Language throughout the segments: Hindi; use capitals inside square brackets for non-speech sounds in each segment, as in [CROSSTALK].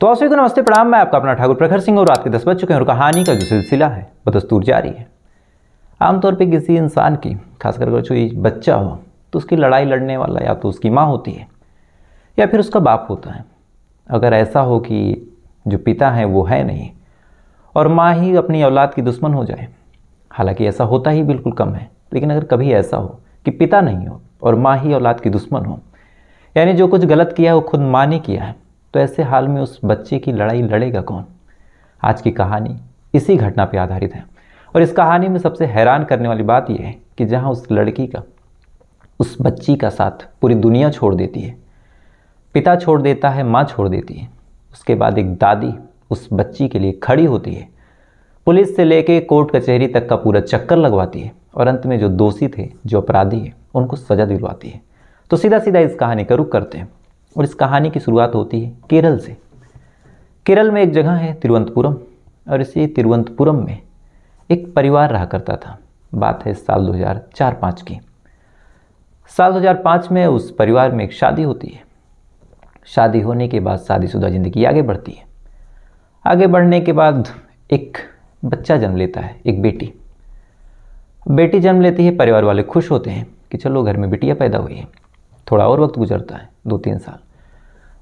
तो आप सभी को नमस्ते प्रणाम मैं आपका अपना ठाकुर प्रखर सिंह और रात के दस बज चुके हैं और कहानी का जो सिलसिला है वह दस्तूर जारी है आमतौर पर किसी इंसान की खासकर अगर कोई बच्चा हो तो उसकी लड़ाई लड़ने वाला या तो उसकी माँ होती है या फिर उसका बाप होता है अगर ऐसा हो कि जो पिता है वो है नहीं और माँ ही अपनी औलाद की दुश्मन हो जाए हालांकि ऐसा होता ही बिल्कुल कम है लेकिन अगर कभी ऐसा हो कि पिता नहीं हो और माँ ही औलाद की दुश्मन हो यानी जो कुछ गलत किया है वो खुद माँ ने किया है तो ऐसे हाल में उस बच्चे की लड़ाई लड़ेगा कौन आज की कहानी इसी घटना पर आधारित है और इस कहानी में सबसे हैरान करने वाली बात यह है कि जहाँ उस लड़की का उस बच्ची का साथ पूरी दुनिया छोड़ देती है पिता छोड़ देता है माँ छोड़ देती है उसके बाद एक दादी उस बच्ची के लिए खड़ी होती है पुलिस से लेके कोर्ट कचहरी तक का पूरा चक्कर लगवाती है और अंत में जो दोषी थे जो अपराधी हैं उनको सज़ा दिलवाती है तो सीधा सीधा इस कहानी का रुख करते हैं और इस कहानी की शुरुआत होती है केरल से केरल में एक जगह है तिरुवनंतपुरम और इसी तिरुवंतपुरम में एक परिवार रहा करता था बात है साल 2004-5 की साल 2005 में उस परिवार में एक शादी होती है शादी होने के बाद शादीशुदा ज़िंदगी आगे बढ़ती है आगे बढ़ने के बाद एक बच्चा जन्म लेता है एक बेटी बेटी जन्म लेती है परिवार वाले खुश होते हैं कि चलो घर में बेटियाँ पैदा हुई है थोड़ा और वक्त गुजरता है दो तीन साल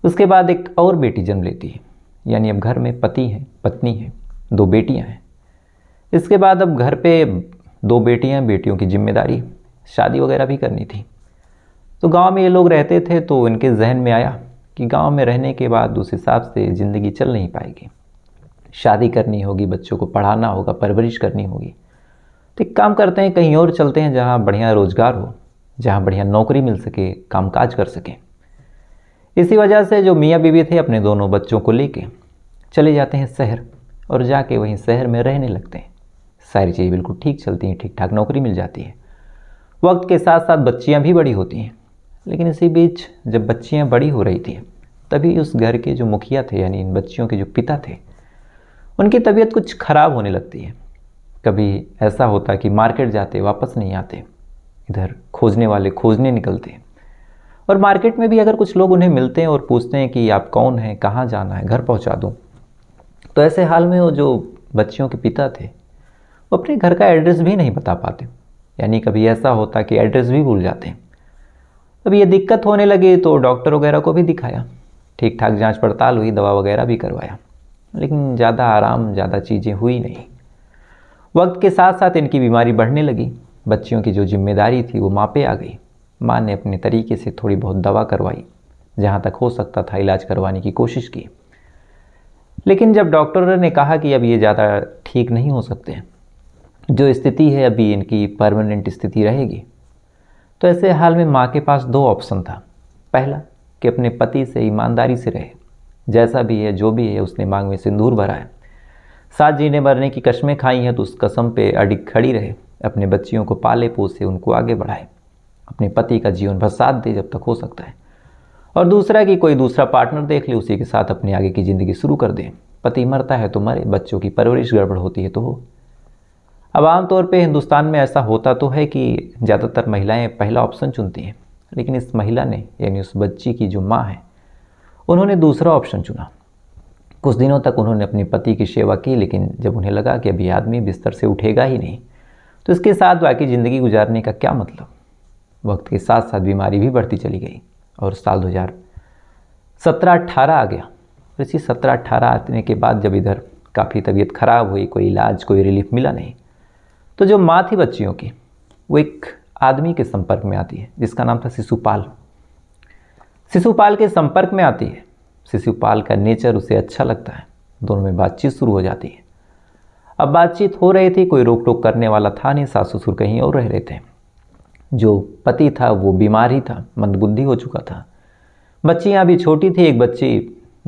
उसके बाद एक और बेटी जन्म लेती है यानी अब घर में पति है पत्नी है दो बेटियां हैं इसके बाद अब घर पे दो बेटियां बेटियों की जिम्मेदारी शादी वगैरह भी करनी थी तो गांव में ये लोग रहते थे तो इनके जहन में आया कि गांव में रहने के बाद उस हिसाब से ज़िंदगी चल नहीं पाएगी शादी करनी होगी बच्चों को पढ़ाना होगा परवरिश करनी होगी तो एक काम करते हैं कहीं और चलते हैं जहाँ बढ़िया रोज़गार हो जहाँ बढ़िया नौकरी मिल सके कामकाज कर सकें इसी वजह से जो मियाँ बीवी थे अपने दोनों बच्चों को लेके चले जाते हैं शहर और जाके वहीं शहर में रहने लगते हैं सारी चीज़ें बिल्कुल ठीक चलती हैं ठीक ठाक नौकरी मिल जाती है वक्त के साथ साथ बच्चियाँ भी बड़ी होती हैं लेकिन इसी बीच जब बच्चियाँ बड़ी हो रही थी तभी उस घर के जो मुखिया थे यानी इन बच्चियों के जो पिता थे उनकी तबीयत कुछ ख़राब होने लगती है कभी ऐसा होता कि मार्केट जाते वापस नहीं आते इधर खोजने वाले खोजने निकलते हैं और मार्केट में भी अगर कुछ लोग उन्हें मिलते हैं और पूछते हैं कि आप कौन हैं कहाँ जाना है घर पहुँचा दूँ तो ऐसे हाल में वो जो बच्चियों के पिता थे वो अपने घर का एड्रेस भी नहीं बता पाते यानी कभी ऐसा होता कि एड्रेस भी भूल जाते अब ये दिक्कत होने लगी तो डॉक्टर वगैरह को भी दिखाया ठीक ठाक जांच पड़ताल हुई दवा वगैरह भी करवाया लेकिन ज़्यादा आराम ज़्यादा चीज़ें हुई नहीं वक्त के साथ साथ इनकी बीमारी बढ़ने लगी बच्चियों की जो जिम्मेदारी थी वो माँ पे आ गई माँ ने अपने तरीके से थोड़ी बहुत दवा करवाई जहाँ तक हो सकता था इलाज करवाने की कोशिश की लेकिन जब डॉक्टर ने कहा कि अब ये ज़्यादा ठीक नहीं हो सकते जो स्थिति है अभी इनकी परमानेंट स्थिति रहेगी तो ऐसे हाल में माँ के पास दो ऑप्शन था पहला कि अपने पति से ईमानदारी से रहे जैसा भी है जो भी है उसने मांग में सिंदूर भरा है सात जी ने मरने की कश्में खाई हैं तो उस कसम पे अडिग खड़ी रहे अपने बच्चियों को पाले पोसे उनको आगे बढ़ाए अपने पति का जीवन भर साथ दे जब तक हो सकता है और दूसरा कि कोई दूसरा पार्टनर देख ले उसी के साथ अपने आगे की ज़िंदगी शुरू कर दे पति मरता है तो मरे बच्चों की परवरिश गड़बड़ होती है तो हो अब आमतौर पर हिंदुस्तान में ऐसा होता तो है कि ज़्यादातर महिलाएं पहला ऑप्शन चुनती हैं लेकिन इस महिला ने यानी उस बच्ची की जो माँ है उन्होंने दूसरा ऑप्शन चुना कुछ दिनों तक उन्होंने अपने पति की सेवा की लेकिन जब उन्हें लगा कि अभी आदमी बिस्तर से उठेगा ही नहीं तो इसके साथ बाकी ज़िंदगी गुजारने का क्या मतलब वक्त के साथ साथ बीमारी भी बढ़ती चली गई और साल दो हज़ार सत्रह अट्ठारह आ गया और इसी सत्रह अट्ठारह आने के बाद जब इधर काफ़ी तबीयत खराब हुई कोई इलाज कोई रिलीफ मिला नहीं तो जो माँ थी बच्चियों की वो एक आदमी के संपर्क में आती है जिसका नाम था शिशुपाल शिशुपाल के संपर्क में आती है शिशुपाल का नेचर उसे अच्छा लगता है दोनों में बातचीत शुरू हो जाती है अब बातचीत हो रही थी कोई रोक टोक करने वाला था नहीं सास ससुर कहीं और रह रहे थे जो पति था वो बीमार ही था मंदबुद्धि हो चुका था बच्चियाँ भी छोटी थी एक बच्ची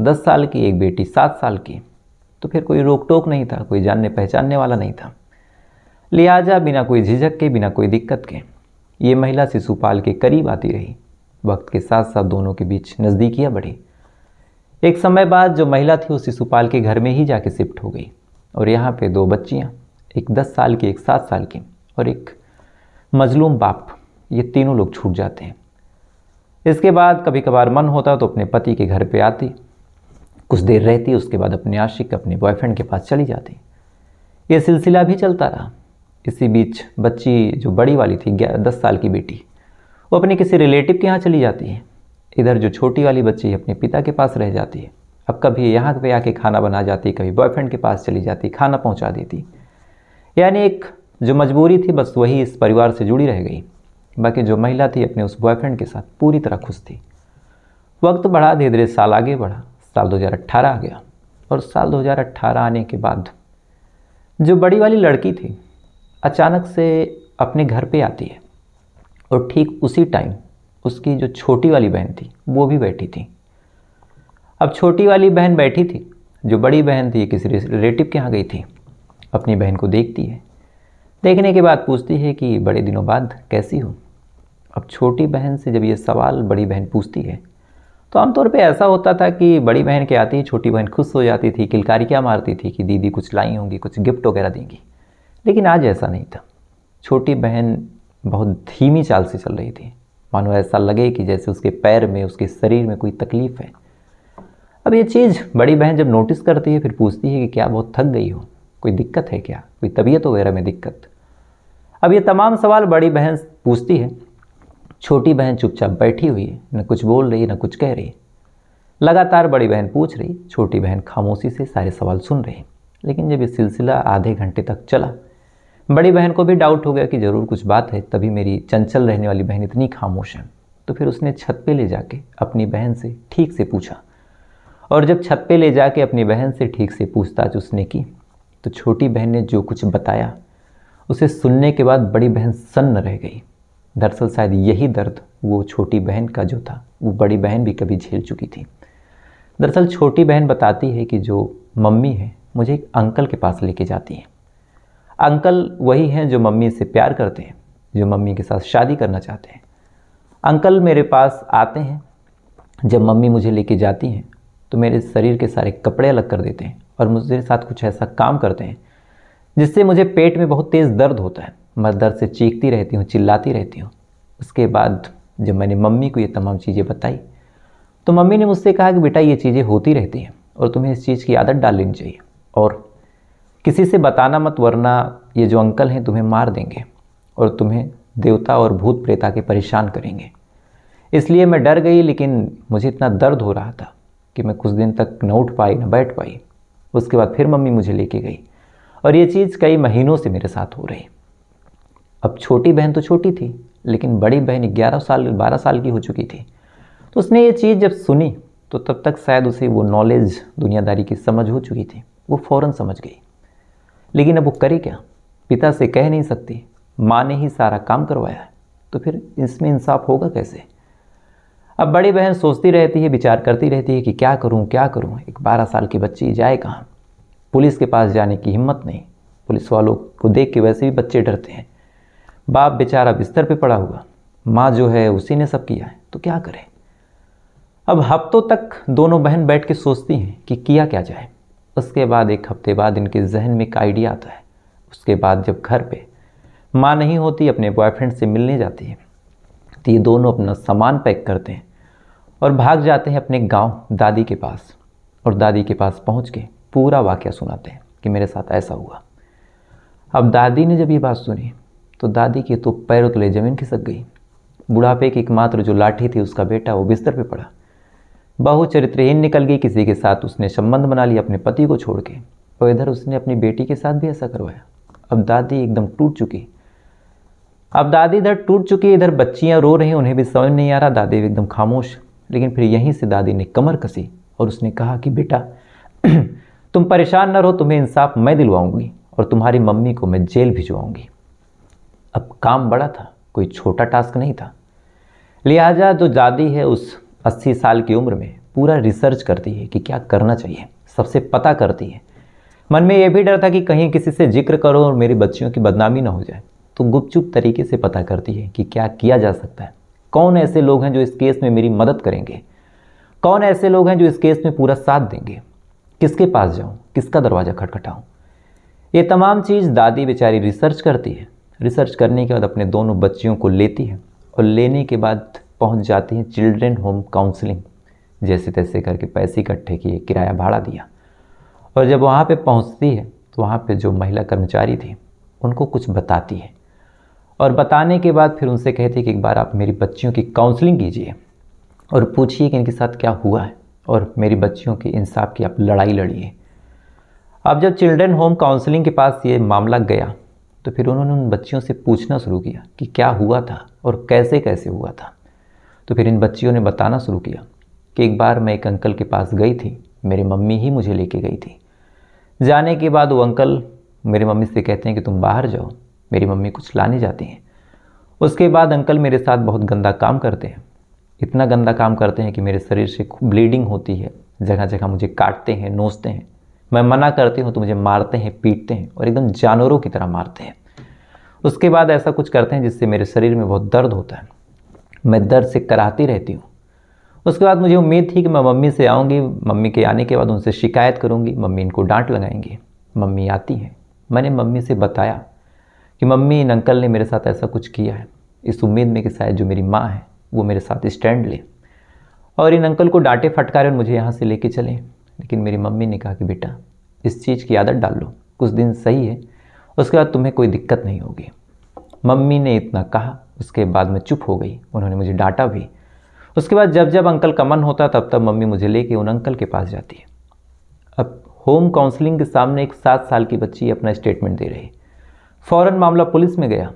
दस साल की एक बेटी सात साल की तो फिर कोई रोक टोक नहीं था कोई जानने पहचानने वाला नहीं था लिहाजा बिना कोई झिझक के बिना कोई दिक्कत के ये महिला शिशुपाल के करीब आती रही वक्त के साथ साथ दोनों के बीच नज़दीकियाँ बढ़ी एक समय बाद जो महिला थी वो शिशुपाल के घर में ही जाके शिफ्ट हो गई और यहाँ पे दो बच्चियाँ एक दस साल की एक सात साल की और एक मजलूम बाप ये तीनों लोग छूट जाते हैं इसके बाद कभी कभार मन होता तो अपने पति के घर पे आती कुछ देर रहती उसके बाद अपने आशिक अपने बॉयफ्रेंड के पास चली जाती ये सिलसिला भी चलता रहा इसी बीच बच्ची जो बड़ी वाली थी दस साल की बेटी वो अपने किसी रिलेटिव के यहाँ चली जाती है इधर जो छोटी वाली बच्ची अपने पिता के पास रह जाती है अब कभी यहाँ पे आके खाना बना जाती कभी बॉयफ्रेंड के पास चली जाती खाना पहुँचा देती यानी एक जो मजबूरी थी बस वही इस परिवार से जुड़ी रह गई बाकी जो महिला थी अपने उस बॉयफ्रेंड के साथ पूरी तरह खुश थी वक्त बढ़ा धीरे धीरे साल आगे बढ़ा साल 2018 आ गया और साल 2018 आने के बाद जो बड़ी वाली लड़की थी अचानक से अपने घर पे आती है और ठीक उसी टाइम उसकी जो छोटी वाली बहन थी वो भी बैठी थी अब छोटी वाली बहन बैठी थी जो बड़ी बहन थी किसी रिलेटिव के यहाँ गई थी अपनी बहन को देखती है देखने के बाद पूछती है कि बड़े दिनों बाद कैसी हो अब छोटी बहन से जब ये सवाल बड़ी बहन पूछती है तो आमतौर पे ऐसा होता था कि बड़ी बहन के आती छोटी बहन खुश हो जाती थी किलकारी क्या मारती थी कि दीदी कुछ लाई होंगी कुछ गिफ्ट वगैरह देंगी लेकिन आज ऐसा नहीं था छोटी बहन बहुत धीमी चाल से चल रही थी मानो ऐसा लगे कि जैसे उसके पैर में उसके शरीर में कोई तकलीफ़ है अब ये चीज़ बड़ी बहन जब नोटिस करती है फिर पूछती है कि क्या बहुत थक गई हो कोई दिक्कत है क्या कोई तबीयत वगैरह में दिक्कत अब ये तमाम सवाल बड़ी बहन पूछती है छोटी बहन चुपचाप बैठी हुई है न कुछ बोल रही है न कुछ कह रही लगातार बड़ी बहन पूछ रही छोटी बहन खामोशी से सारे सवाल सुन रही लेकिन जब ये सिलसिला आधे घंटे तक चला बड़ी बहन को भी डाउट हो गया कि ज़रूर कुछ बात है तभी मेरी चंचल रहने वाली बहन इतनी खामोश है तो फिर उसने छत पे ले जाके अपनी बहन से ठीक से पूछा और जब छत पे ले जाके अपनी बहन से ठीक से पूछताछ उसने की तो छोटी बहन ने जो कुछ बताया उसे सुनने के बाद बड़ी बहन सन्न रह गई दरअसल शायद यही दर्द वो छोटी बहन का जो था वो बड़ी बहन भी कभी झेल चुकी थी दरअसल छोटी बहन बताती है कि जो मम्मी है मुझे एक अंकल के पास लेके जाती है अंकल वही हैं जो मम्मी से प्यार करते हैं जो मम्मी के साथ शादी करना चाहते हैं अंकल मेरे पास आते हैं जब मम्मी मुझे लेके जाती हैं तो मेरे शरीर के सारे कपड़े अलग कर देते हैं और मुझे साथ कुछ ऐसा काम करते हैं जिससे मुझे पेट में बहुत तेज़ दर्द होता है मैं दर्द से चीखती रहती हूँ चिल्लाती रहती हूँ उसके बाद जब मैंने मम्मी को ये तमाम चीज़ें बताई तो मम्मी ने मुझसे कहा कि बेटा ये चीज़ें होती रहती हैं और तुम्हें इस चीज़ की आदत डाल लेनी चाहिए और किसी से बताना मत वरना ये जो अंकल हैं तुम्हें मार देंगे और तुम्हें देवता और भूत प्रेता के परेशान करेंगे इसलिए मैं डर गई लेकिन मुझे इतना दर्द हो रहा था कि मैं कुछ दिन तक न उठ पाई न बैठ पाई उसके बाद फिर मम्मी मुझे लेके गई और ये चीज़ कई महीनों से मेरे साथ हो रही अब छोटी बहन तो छोटी थी लेकिन बड़ी बहन ग्यारह साल बारह साल की हो चुकी थी तो उसने ये चीज़ जब सुनी तो तब तक शायद उसे वो नॉलेज दुनियादारी की समझ हो चुकी थी वो फ़ौर समझ गई लेकिन अब वो करे क्या पिता से कह नहीं सकती माँ ने ही सारा काम करवाया तो फिर इसमें इंसाफ होगा कैसे अब बड़ी बहन सोचती रहती है विचार करती रहती है कि क्या करूं क्या करूं एक बारह साल की बच्ची जाए कहाँ पुलिस के पास जाने की हिम्मत नहीं पुलिस वालों को देख के वैसे भी बच्चे डरते हैं बाप बेचारा बिस्तर पे पड़ा हुआ माँ जो है उसी ने सब किया है तो क्या करें अब हफ्तों तक दोनों बहन बैठ के सोचती हैं कि किया क्या जाए उसके बाद एक हफ्ते बाद इनके जहन में एक आइडिया आता है उसके बाद जब घर पे माँ नहीं होती अपने बॉयफ्रेंड से मिलने जाती है तो ये दोनों अपना सामान पैक करते हैं और भाग जाते हैं अपने गांव दादी के पास और दादी के पास पहुंच के पूरा वाक्य सुनाते हैं कि मेरे साथ ऐसा हुआ अब दादी ने जब ये बात सुनी तो दादी के तो पैरों तले जमीन खिसक गई बुढ़ापे की एकमात्र जो लाठी थी उसका बेटा वो बिस्तर पे पड़ा बहु चरित्रहीन निकल गई किसी के साथ उसने संबंध बना लिया अपने पति को छोड़ के और इधर उसने अपनी बेटी के साथ भी ऐसा करवाया अब दादी एकदम टूट चुकी अब दादी इधर टूट चुकी इधर बच्चियाँ रो रही उन्हें भी समझ नहीं आ रहा दादी एकदम खामोश लेकिन फिर यहीं से दादी ने कमर कसी और उसने कहा कि बेटा [CLEARS THROAT] तुम परेशान न रहो तुम्हें इंसाफ मैं दिलवाऊंगी और तुम्हारी मम्मी को मैं जेल भिजवाऊंगी अब काम बड़ा था कोई छोटा टास्क नहीं था लिहाजा जो दादी है उस अस्सी साल की उम्र में पूरा रिसर्च करती है कि क्या करना चाहिए सबसे पता करती है मन में यह भी डर था कि कहीं किसी से जिक्र करो और मेरी बच्चियों की बदनामी ना हो जाए तो गुपचुप तरीके से पता करती है कि क्या किया जा सकता है कौन ऐसे लोग हैं जो इस केस में मेरी मदद करेंगे कौन ऐसे लोग हैं जो इस केस में पूरा साथ देंगे किसके पास जाऊँ किसका दरवाज़ा खटखटाऊँ ये तमाम चीज़ दादी बेचारी रिसर्च करती है रिसर्च करने के बाद अपने दोनों बच्चियों को लेती है और लेने के बाद पहुंच जाती है चिल्ड्रेन होम काउंसलिंग जैसे तैसे करके पैसे इकट्ठे किए किराया भाड़ा दिया और जब वहाँ पे पहुँचती है तो वहाँ पे जो महिला कर्मचारी थी उनको कुछ बताती है और बताने के बाद फिर उनसे कहते हैं कि एक बार आप मेरी बच्चियों की काउंसलिंग कीजिए और पूछिए कि इनके साथ क्या हुआ है और मेरी बच्चियों के इंसाफ की आप लड़ाई लड़िए अब जब चिल्ड्रन होम काउंसलिंग के पास ये मामला गया तो फिर उन्होंने उन बच्चियों से पूछना शुरू किया कि क्या हुआ था और कैसे कैसे हुआ था तो फिर इन बच्चियों ने बताना शुरू किया कि एक बार मैं एक अंकल के पास गई थी मेरी मम्मी ही मुझे लेके गई थी जाने के बाद वो अंकल मेरी मम्मी से कहते हैं कि तुम बाहर जाओ मेरी मम्मी कुछ लाने जाती हैं उसके बाद अंकल मेरे साथ बहुत गंदा काम करते हैं इतना गंदा काम करते हैं कि मेरे शरीर से खूब ब्लीडिंग होती है जगह जगह मुझे काटते हैं नोचते हैं मैं मना करती हूँ तो मुझे मारते हैं पीटते हैं और एकदम जानवरों की तरह मारते हैं उसके बाद ऐसा कुछ करते हैं जिससे मेरे शरीर में बहुत दर्द होता है मैं दर्द से कराहती रहती हूँ उसके बाद मुझे उम्मीद थी कि मैं मम्मी से आऊँगी मम्मी के आने के बाद उनसे शिकायत करूँगी मम्मी इनको डांट लगाएंगी मम्मी आती हैं मैंने मम्मी से बताया कि मम्मी इन अंकल ने मेरे साथ ऐसा कुछ किया है इस उम्मीद में कि शायद जो मेरी माँ है वो मेरे साथ स्टैंड ले और इन अंकल को डांटे फटकारे और मुझे यहाँ से लेके चले लेकिन मेरी मम्मी ने कहा कि बेटा इस चीज़ की आदत डाल लो कुछ दिन सही है उसके बाद तुम्हें कोई दिक्कत नहीं होगी मम्मी ने इतना कहा उसके बाद मैं चुप हो गई उन्होंने मुझे डांटा भी उसके बाद जब जब अंकल का मन होता तब तब मम्मी मुझे लेके उन अंकल के पास जाती है अब होम काउंसलिंग के सामने एक सात साल की बच्ची अपना स्टेटमेंट दे रही फ़ौरन मामला पुलिस में गया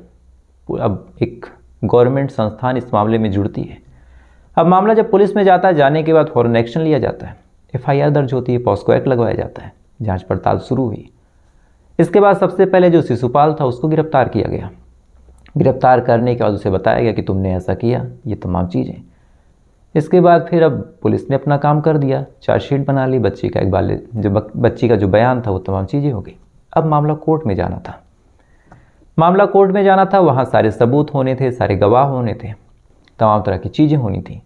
अब एक गवर्नमेंट संस्थान इस मामले में जुड़ती है अब मामला जब पुलिस में जाता है जाने के बाद फ़ौरन एक्शन लिया जाता है एफआईआर दर्ज होती है पॉस्को एक्ट लगवाया जाता है जांच पड़ताल शुरू हुई इसके बाद सबसे पहले जो शिशुपाल था उसको गिरफ्तार किया गया गिरफ्तार करने के बाद उसे बताया गया कि तुमने ऐसा किया ये तमाम चीज़ें इसके बाद फिर अब पुलिस ने अपना काम कर दिया चार्जशीट बना ली बच्ची का एक बाल जो बच्ची का जो बयान था वो तमाम चीज़ें हो गई अब मामला कोर्ट में जाना था मामला कोर्ट में जाना था वहाँ सारे सबूत होने थे सारे गवाह होने थे तमाम तरह की चीज़ें होनी थी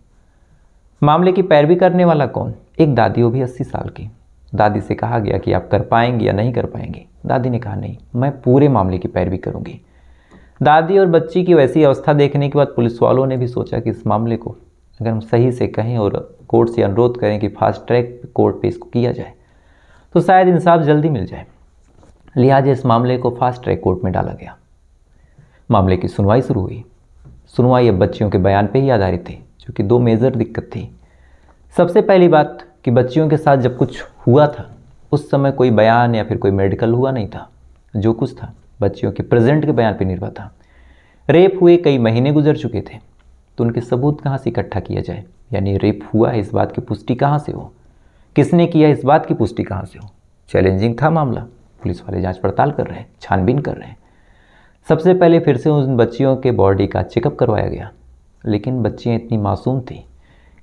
मामले की पैरवी करने वाला कौन एक दादी हो भी अस्सी साल की दादी से कहा गया कि आप कर पाएंगे या नहीं कर पाएंगे दादी ने कहा नहीं मैं पूरे मामले की पैरवी करूंगी दादी और बच्ची की वैसी अवस्था देखने के बाद पुलिस वालों ने भी सोचा कि इस मामले को अगर हम सही से कहें और कोर्ट से अनुरोध करें कि फास्ट ट्रैक कोर्ट पे इसको किया जाए तो शायद इंसाफ जल्दी मिल जाए लिहाजा इस मामले को फास्ट ट्रैक कोर्ट में डाला गया मामले की सुनवाई शुरू हुई सुनवाई अब बच्चियों के बयान पर ही आधारित थी जो कि दो मेजर दिक्कत थी सबसे पहली बात कि बच्चियों के साथ जब कुछ हुआ था उस समय कोई बयान या फिर कोई मेडिकल हुआ नहीं था जो कुछ था बच्चियों के प्रेजेंट के बयान पर निर्भर था रेप हुए कई महीने गुजर चुके थे तो उनके सबूत कहाँ से इकट्ठा किया जाए यानी रेप हुआ है इस बात की पुष्टि कहाँ से हो किसने किया इस बात की पुष्टि कहाँ से हो चैलेंजिंग था मामला पुलिस वाले जांच पड़ताल कर रहे हैं छानबीन कर रहे हैं सबसे पहले फिर से उन बच्चियों के बॉडी का चेकअप करवाया गया लेकिन बच्चियाँ इतनी मासूम थीं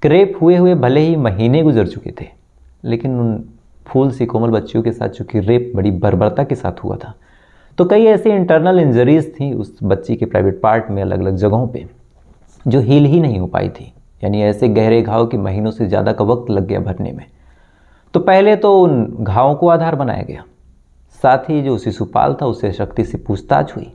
कि रेप हुए हुए भले ही महीने गुजर चुके थे लेकिन उन फूल सी कोमल बच्चियों के साथ चूँकि रेप बड़ी बर्बरता के साथ हुआ था तो कई ऐसे इंटरनल इंजरीज थी उस बच्ची के प्राइवेट पार्ट में अलग अलग जगहों पे जो हील ही नहीं हो पाई थी यानी ऐसे गहरे घाव कि महीनों से ज़्यादा का वक्त लग गया भरने में तो पहले तो उन घावों को आधार बनाया गया साथ ही जो शिशुपाल था उससे शक्ति से पूछताछ हुई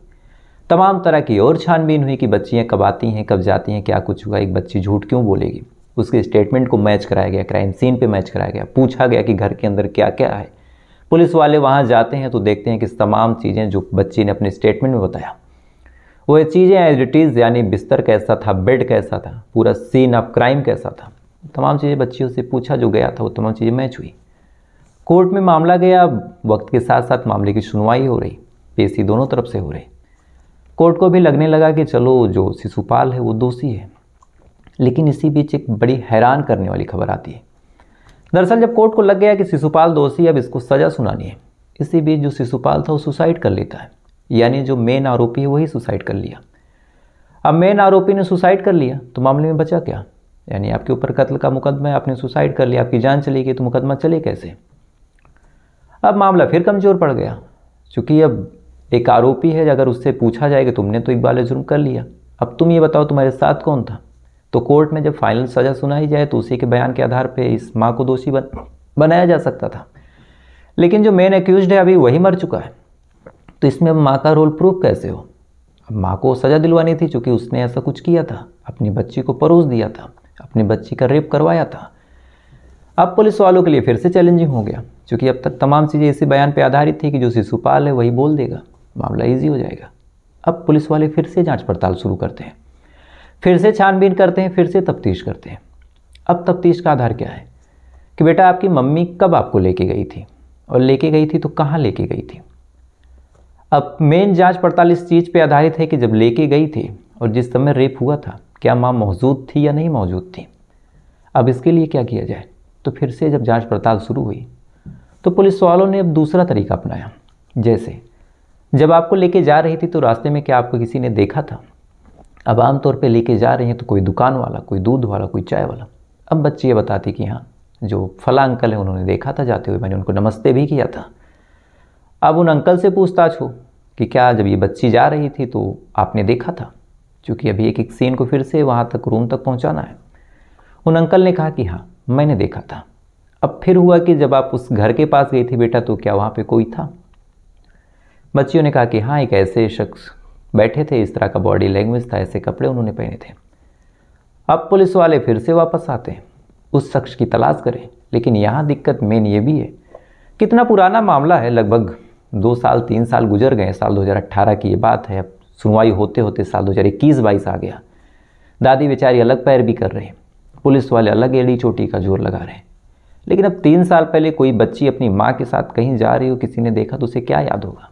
तमाम तरह की और छानबीन हुई कि बच्चियाँ कब आती हैं कब जाती हैं क्या कुछ हुआ एक बच्ची झूठ क्यों बोलेगी उसके स्टेटमेंट को मैच कराया गया क्राइम सीन पे मैच कराया गया पूछा गया कि घर के अंदर क्या क्या है पुलिस वाले वहाँ जाते हैं तो देखते हैं कि तमाम चीज़ें जो बच्ची ने अपने स्टेटमेंट में बताया वो चीज़ें एज इट इज़ यानी बिस्तर कैसा था बेड कैसा था पूरा सीन ऑफ क्राइम कैसा था तमाम चीज़ें बच्चियों से पूछा जो गया था वो तमाम चीज़ें मैच हुई कोर्ट में मामला गया वक्त के साथ साथ मामले की सुनवाई हो रही पेशी दोनों तरफ से हो रही कोर्ट को भी लगने लगा कि चलो जो शिशुपाल है वो दोषी है लेकिन इसी बीच एक बड़ी हैरान करने वाली खबर आती है दरअसल जब कोर्ट को लग गया कि शिशुपाल दोषी अब इसको सज़ा सुनानी है इसी बीच जो शिशुपाल था वो सुसाइड कर लेता है यानी जो मेन आरोपी है वही सुसाइड कर लिया अब मेन आरोपी ने सुसाइड कर लिया तो मामले में बचा क्या यानी आपके ऊपर कत्ल का मुकदमा है आपने सुसाइड कर लिया आपकी जान चली गई तो मुकदमा चले कैसे अब मामला फिर कमज़ोर पड़ गया क्योंकि अब एक आरोपी है अगर उससे पूछा जाए कि तुमने तो इकबाल जुर्म कर लिया अब तुम ये बताओ तुम्हारे साथ कौन था तो कोर्ट में जब फाइनल सज़ा सुनाई जाए तो उसी के बयान के आधार पर इस माँ को दोषी बन बनाया जा सकता था लेकिन जो मेन एक्यूज है अभी वही मर चुका है तो इसमें अब माँ का रोल प्रूफ कैसे हो अब माँ को सज़ा दिलवानी थी चूँकि उसने ऐसा कुछ किया था अपनी बच्ची को परोस दिया था अपनी बच्ची का रेप करवाया था अब पुलिस वालों के लिए फिर से चैलेंजिंग हो गया क्योंकि अब तक तमाम चीज़ें इसी बयान पर आधारित थी कि जो शिशुपाल है वही बोल देगा मामला ईजी हो जाएगा अब पुलिस वाले फिर से जांच पड़ताल शुरू करते हैं फिर से छानबीन करते हैं फिर से तफ्तीश करते हैं अब तफ्तीश का आधार क्या है कि बेटा आपकी मम्मी कब आपको लेके गई थी और लेके गई थी तो कहाँ लेके गई थी अब मेन जांच पड़ताल इस चीज़ पे आधारित है कि जब लेके गई थी और जिस समय रेप हुआ था क्या माँ मौजूद थी या नहीं मौजूद थी अब इसके लिए क्या किया जाए तो फिर से जब जांच पड़ताल शुरू हुई तो पुलिस वालों ने अब दूसरा तरीका अपनाया जैसे जब आपको लेके जा रही थी तो रास्ते में क्या आपको किसी ने देखा था अब आमतौर पर लेके जा रहे हैं तो कोई दुकान वाला कोई दूध वाला कोई चाय वाला अब बच्ची ये बताती कि हाँ जो फला अंकल है उन्होंने देखा था जाते हुए मैंने उनको नमस्ते भी किया था अब उन अंकल से पूछताछ हो कि क्या जब ये बच्ची जा रही थी तो आपने देखा था क्योंकि अभी एक एक सीन को फिर से वहाँ तक रूम तक पहुँचाना है उन अंकल ने कहा कि हाँ मैंने देखा था अब फिर हुआ कि जब आप उस घर के पास गई थी बेटा तो क्या वहाँ पे कोई था बच्चियों ने कहा कि हाँ एक ऐसे शख्स बैठे थे इस तरह का बॉडी लैंग्वेज था ऐसे कपड़े उन्होंने पहने थे अब पुलिस वाले फिर से वापस आते हैं उस शख्स की तलाश करें लेकिन यहाँ दिक्कत मेन ये भी है कितना पुराना मामला है लगभग दो साल तीन साल गुजर गए साल 2018 की ये बात है अब सुनवाई होते होते साल 2021 बाईस आ गया दादी बेचारी अलग पैर भी कर रहे हैं पुलिस वाले अलग एड़ी चोटी का जोर लगा रहे हैं लेकिन अब तीन साल पहले कोई बच्ची अपनी माँ के साथ कहीं जा रही हो किसी ने देखा तो उसे क्या याद होगा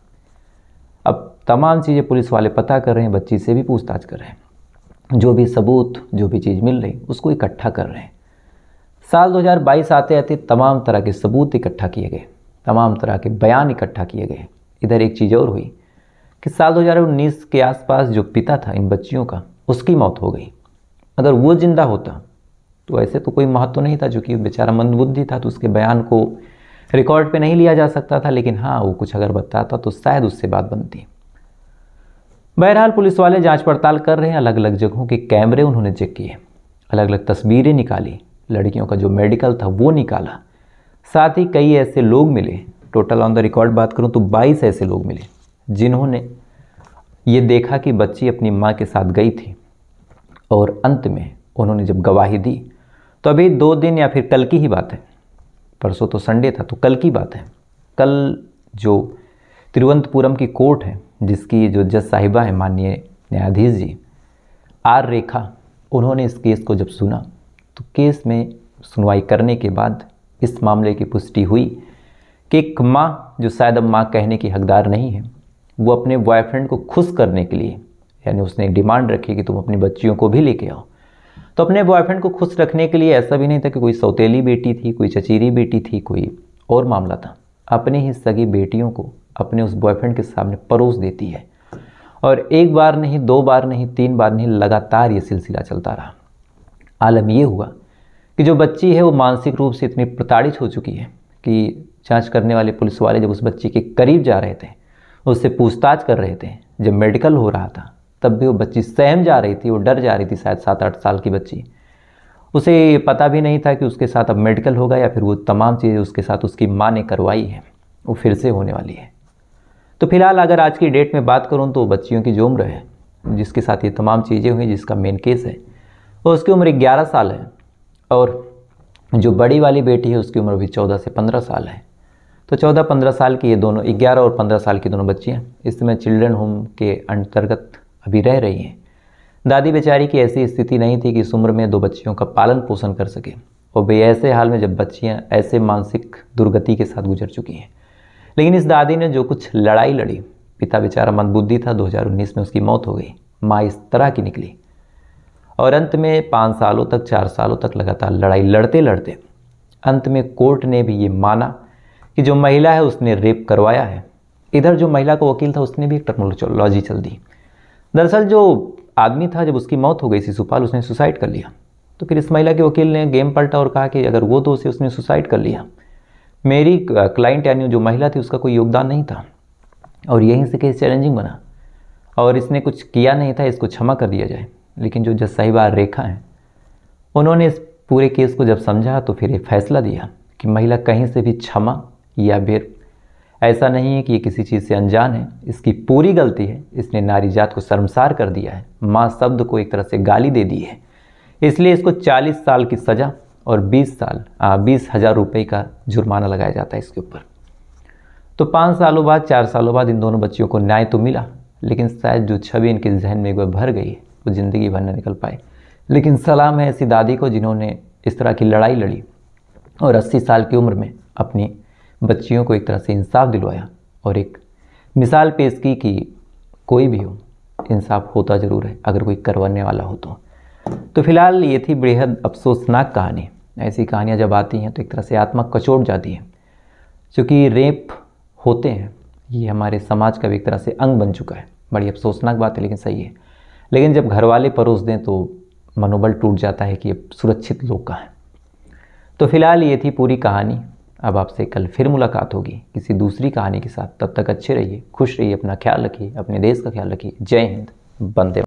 अब तमाम चीज़ें पुलिस वाले पता कर रहे हैं बच्ची से भी पूछताछ कर रहे हैं जो भी सबूत जो भी चीज़ मिल रही उसको इकट्ठा कर रहे हैं साल 2022 आते आते तमाम तरह के सबूत इकट्ठा किए गए तमाम तरह के बयान इकट्ठा किए गए इधर एक चीज़ और हुई कि साल 2019 के आसपास जो पिता था इन बच्चियों का उसकी मौत हो गई अगर वो जिंदा होता तो ऐसे तो कोई महत्व तो नहीं था जो कि बेचारा मंदबुद्धि था तो उसके बयान को रिकॉर्ड पे नहीं लिया जा सकता था लेकिन हाँ वो कुछ अगर बताता तो शायद उससे बात बनती बहरहाल पुलिस वाले जांच पड़ताल कर रहे हैं अलग अलग जगहों के कैमरे उन्होंने चेक किए अलग अलग तस्वीरें निकाली लड़कियों का जो मेडिकल था वो निकाला साथ ही कई ऐसे लोग मिले टोटल ऑन द रिकॉर्ड बात करूँ तो बाईस ऐसे लोग मिले जिन्होंने ये देखा कि बच्ची अपनी माँ के साथ गई थी और अंत में उन्होंने जब गवाही दी तो अभी दो दिन या फिर कल की ही बात है परसों तो संडे था तो कल की बात है कल जो तिरुवंतपुरम की कोर्ट है जिसकी जो जज साहिबा है माननीय न्यायाधीश जी आर रेखा उन्होंने इस केस को जब सुना तो केस में सुनवाई करने के बाद इस मामले की पुष्टि हुई कि एक माँ जो शायद अब माँ कहने की हकदार नहीं है वो अपने बॉयफ्रेंड को खुश करने के लिए यानी उसने डिमांड रखी कि तुम अपनी बच्चियों को भी लेके आओ तो अपने बॉयफ्रेंड को खुश रखने के लिए ऐसा भी नहीं था कि कोई सौतेली बेटी थी कोई चचेरी बेटी थी कोई और मामला था अपनी ही सगी बेटियों को अपने उस बॉयफ्रेंड के सामने परोस देती है और एक बार नहीं दो बार नहीं तीन बार नहीं लगातार ये सिलसिला चलता रहा आलम यह हुआ कि जो बच्ची है वो मानसिक रूप से इतनी प्रताड़ित हो चुकी है कि जांच करने वाले पुलिस वाले जब उस बच्ची के करीब जा रहे थे उससे पूछताछ कर रहे थे जब मेडिकल हो रहा था तब भी वो बच्ची सहम जा रही थी वो डर जा रही थी शायद सात आठ साल की बच्ची उसे पता भी नहीं था कि उसके साथ अब मेडिकल होगा या फिर वो तमाम चीज़ें उसके साथ उसकी माँ ने करवाई है वो फिर से होने वाली है तो फिलहाल अगर आज की डेट में बात करूँ तो बच्चियों की जो उम्र है जिसके साथ ये तमाम चीज़ें हुई जिसका मेन केस है वो उसकी उम्र ग्यारह साल है और जो बड़ी वाली बेटी है उसकी उम्र भी चौदह से पंद्रह साल है तो चौदह पंद्रह साल की ये दोनों ग्यारह और पंद्रह साल की दोनों बच्चियाँ इस समय चिल्ड्रन होम के अंतर्गत अभी रह रही हैं दादी बेचारी की ऐसी स्थिति नहीं थी कि इस उम्र में दो बच्चियों का पालन पोषण कर सके और वे ऐसे हाल में जब बच्चियाँ ऐसे मानसिक दुर्गति के साथ गुजर चुकी हैं लेकिन इस दादी ने जो कुछ लड़ाई लड़ी पिता बेचारा मंदबुद्धि था 2019 में उसकी मौत हो गई माँ इस तरह की निकली और अंत में पाँच सालों तक चार सालों तक लगातार लड़ाई लड़ते लड़ते अंत में कोर्ट ने भी ये माना कि जो महिला है उसने रेप करवाया है इधर जो महिला का वकील था उसने भी एक टेक्नोलॉजी चल दी दरअसल जो आदमी था जब उसकी मौत हो गई शिशुपाल उसने सुसाइड कर लिया तो फिर इस महिला के वकील ने गेम पलटा और कहा कि अगर वो दोष है उसने सुसाइड कर लिया मेरी क्लाइंट यानी जो महिला थी उसका कोई योगदान नहीं था और यहीं से केस चैलेंजिंग बना और इसने कुछ किया नहीं था इसको क्षमा कर दिया जाए लेकिन जो जज साहिबा रेखा हैं उन्होंने इस पूरे केस को जब समझा तो फिर ये फैसला दिया कि महिला कहीं से भी क्षमा या फिर ऐसा नहीं है कि ये किसी चीज़ से अनजान है इसकी पूरी गलती है इसने नारी जात को शर्मसार कर दिया है माँ शब्द को एक तरह से गाली दे दी है इसलिए इसको 40 साल की सज़ा और 20 साल बीस हज़ार रुपये का जुर्माना लगाया जाता है इसके ऊपर तो पाँच सालों बाद चार सालों बाद इन दोनों बच्चियों को न्याय तो मिला लेकिन शायद जो छवि इनके जहन में एक बार भर गई है वो ज़िंदगी भर न निकल पाए लेकिन सलाम है ऐसी दादी को जिन्होंने इस तरह की लड़ाई लड़ी और अस्सी साल की उम्र में अपनी बच्चियों को एक तरह से इंसाफ दिलवाया और एक मिसाल पेश की कि कोई भी हो इंसाफ होता ज़रूर है अगर कोई करवाने वाला हो तो तो फिलहाल ये थी बेहद अफसोसनाक कहानी ऐसी कहानियाँ जब आती हैं तो एक तरह से आत्मा कचोट जाती है चूँकि रेप होते हैं ये हमारे समाज का भी एक तरह से अंग बन चुका है बड़ी अफसोसनाक बात है लेकिन सही है लेकिन जब घर वाले परोस दें तो मनोबल टूट जाता है कि अब सुरक्षित लोग का है तो फिलहाल ये थी पूरी कहानी अब आपसे कल फिर मुलाकात होगी किसी दूसरी कहानी के साथ तब तक अच्छे रहिए खुश रहिए अपना ख्याल रखिए अपने देश का ख्याल रखिए जय हिंद बंदे